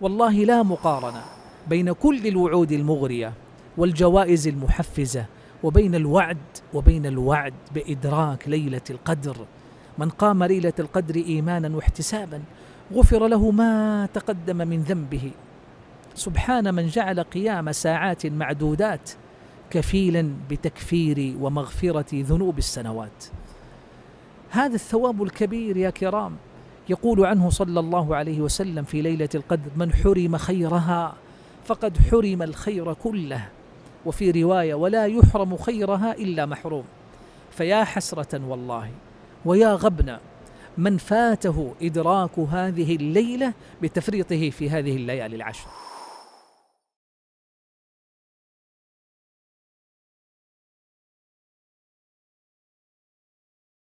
والله لا مقارنة بين كل الوعود المغرية والجوائز المحفزة وبين الوعد وبين الوعد بإدراك ليلة القدر من قام ليلة القدر إيمانا واحتسابا غفر له ما تقدم من ذنبه سبحان من جعل قيام ساعات معدودات كفيلا بتكفير ومغفرة ذنوب السنوات هذا الثواب الكبير يا كرام يقول عنه صلى الله عليه وسلم في ليلة القدر من حرم خيرها فقد حرم الخير كله وفي رواية ولا يحرم خيرها إلا محروم فيا حسرة والله ويا غبنا من فاته إدراك هذه الليلة بتفريطه في هذه الليالي العشر